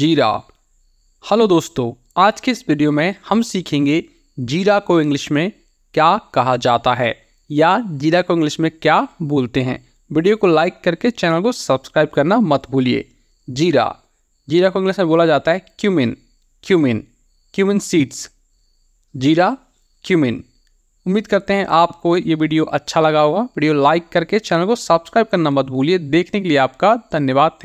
जीरा हेलो दोस्तों आज के इस वीडियो में हम सीखेंगे जीरा को इंग्लिश में क्या कहा जाता है या जीरा को इंग्लिश में क्या बोलते हैं वीडियो को लाइक करके चैनल को सब्सक्राइब करना मत भूलिए जीरा जीरा को इंग्लिश में बोला जाता है क्यूमिन क्यूमिन क्यूमिन सीड्स जीरा क्यूमिन उम्मीद करते हैं आपको ये वीडियो अच्छा लगा होगा वीडियो लाइक करके चैनल को सब्सक्राइब करना मत भूलिए देखने के लिए आपका धन्यवाद